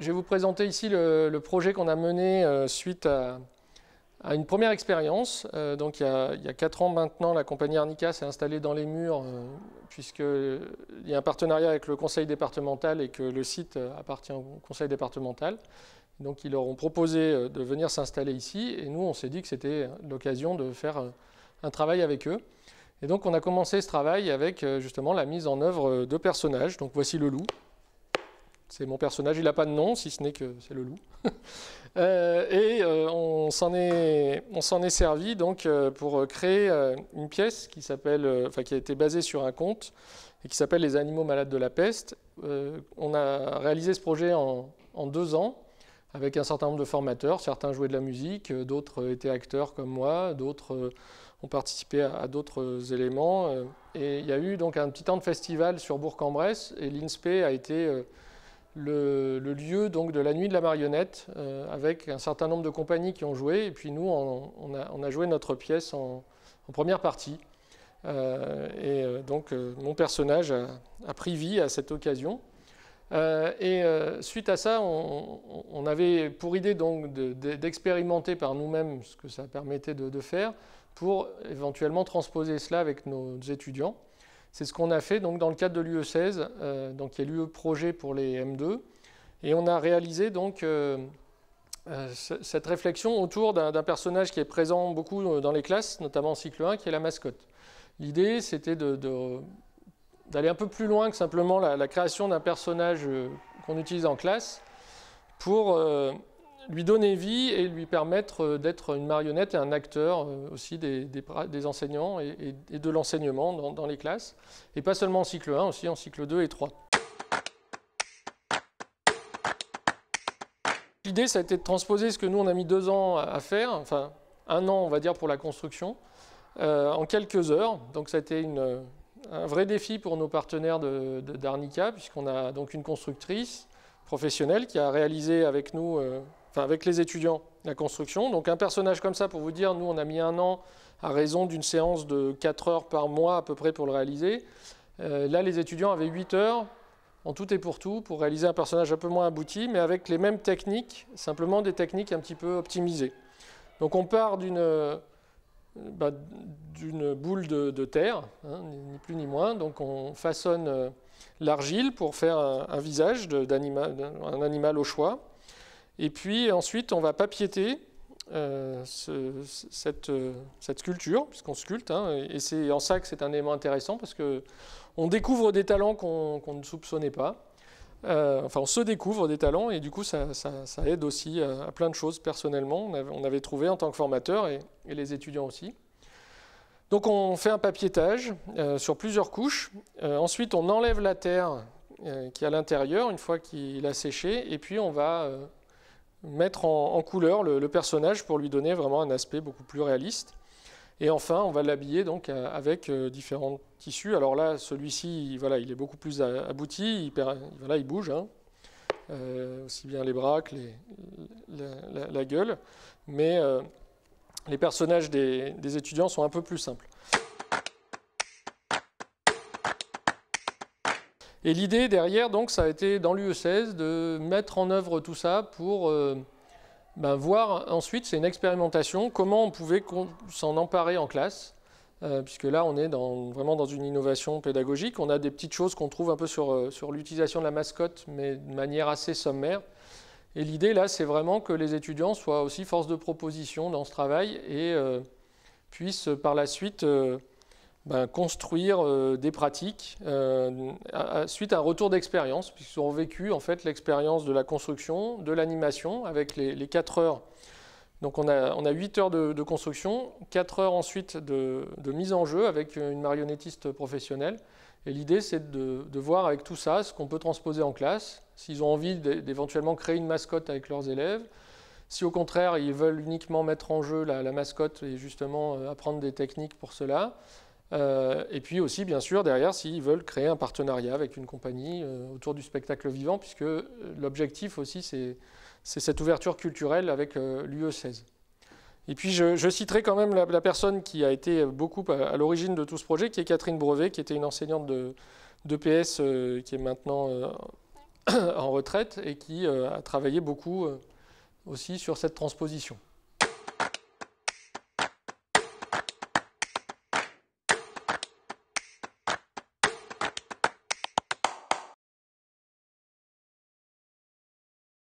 je vais vous présenter ici le, projet qu'on a mené euh, suite à, une première expérience. Euh, donc il y, a, quatre ans maintenant, la compagnie Arnica s'est installée dans les murs, euh, puisqu'il y a un partenariat avec le conseil départemental et que le site appartient au conseil départemental. Donc ils leur ont proposé de venir s'installer ici et nous on s'est dit que c'était l'occasion de faire un travail avec eux. Et donc on a commencé ce travail avec justement la mise en œuvre de personnages. Donc voici le loup, c'est mon personnage, il n'a pas de nom, si ce n'est que c'est le loup. Euh, et euh, on s'en est, est, servi donc euh, pour créer une pièce qui s'appelle, qui a été basée sur un conte et qui s'appelle Les animaux malades de la peste. on a réalisé ce projet en, deux ans avec un certain nombre de formateurs. Certains jouaient de la musique, d'autres étaient acteurs comme moi, d'autres ont participé à, d'autres éléments. et il y a eu donc un petit temps de festival sur Bourg-en-Bresse et l'INSPE a été le, lieu de la nuit de la marionnette euh, avec un certain nombre de compagnies qui ont joué. Et puis nous, on, a, joué notre pièce en, première partie. Euh, et euh, donc mon personnage a, pris vie à cette occasion. et suite à ça, on, avait pour idée donc d'expérimenter par nous-mêmes ce que ça permettait de faire pour éventuellement transposer cela avec nos étudiants. C'est ce qu'on a fait donc, dans le cadre de l'UE 16, qui est l'UE projet pour les M2. Et on a réalisé donc, euh, euh, cette réflexion autour d'un personnage qui est présent beaucoup euh, dans les classes, notamment en cycle 1, qui est la mascotte. L'idée, c'était d'aller un peu plus loin que simplement la, création d'un personnage qu'on utilise en classe pour lui donner vie et lui permettre euh, d'être une marionnette et un acteur euh, aussi des, des, enseignants et, de l'enseignement dans, les classes. Et pas seulement en cycle 1, aussi en cycle 2 et 3. L'idée, ça a été de transposer ce que nous, on a mis deux ans à faire, enfin un an, on va dire, pour la construction, euh, en quelques heures. Donc ça a été une, un vrai défi pour nos partenaires d'Arnica, de, puisqu'on a donc une constructrice professionnelle qui a réalisé avec nous avec les étudiants, la construction. Donc un personnage comme ça, pour vous dire, nous on a mis un an à raison d'une séance de 4 heures par mois à peu près pour le réaliser. Euh, là, les étudiants avaient 8 heures en tout et pour tout pour réaliser un personnage un peu moins abouti, mais avec les mêmes techniques, simplement des techniques un petit peu optimisées. Donc on part d'une euh, bah, boule de, terre, hein, ni plus ni moins. Donc on façonne euh, l'argile pour faire un, visage d'un animal au choix. Et puis ensuite, on va papiéter euh, cette, euh, cette, sculpture, puisqu'on sculpte. Hein, et c'est en ça que c'est un élément intéressant, parce qu'on découvre des talents qu'on ne soupçonnait pas. Euh, enfin, on se découvre des talents et du coup, ça, ça, aide aussi à, plein de choses personnellement. On avait, trouvé en tant que formateur et, les étudiants aussi. Donc, on fait un papiétage sur plusieurs couches. ensuite, on enlève la terre qui est à l'intérieur une fois qu'il a séché et puis on va mettre en, couleur le, personnage pour lui donner vraiment un aspect beaucoup plus réaliste. Et enfin, on va l'habiller euh, avec euh, différents tissus. Alors là, celui-ci, il est beaucoup plus abouti, il, bouge, hein. euh, aussi bien les bras que la, gueule. Mais les personnages des étudiants sont un peu plus simples. Et l'idée derrière, donc, ça a été dans l'UE16 de mettre en œuvre tout ça pour euh, ben, voir ensuite, c'est une expérimentation, comment on pouvait s'en emparer en classe. Euh, puisque là, on est vraiment dans une innovation pédagogique. On a des petites choses qu'on trouve un peu euh, sur, l'utilisation de la mascotte, mais de manière assez sommaire. Et l'idée, là, c'est vraiment que les étudiants soient aussi force de proposition dans ce travail et puissent par la suite ben, construire euh, des pratiques euh, suite à un retour d'expérience, puisqu'ils ont vécu en fait l'expérience de la construction, de l'animation avec les, les, 4 heures. Donc on a, on a 8 heures de, construction, 4 heures ensuite de, mise en jeu avec une marionnettiste professionnelle. Et l'idée c'est de, voir avec tout ça ce qu'on peut transposer en classe, s'ils ont envie d'éventuellement créer une mascotte avec leurs élèves, si au contraire ils veulent uniquement mettre en jeu la mascotte et justement euh, apprendre des techniques pour cela. Euh, et puis aussi, bien sûr, derrière, s'ils veulent créer un partenariat avec une compagnie euh, autour du spectacle vivant, puisque euh, l'objectif aussi, c'est cette ouverture culturelle avec l'UE 16. Et puis, je, citerai quand même la, personne qui a été beaucoup à, l'origine de tout ce projet, qui est Catherine Brevet, qui était une enseignante de, de PS, qui est maintenant en retraite et qui a travaillé beaucoup aussi sur cette transposition.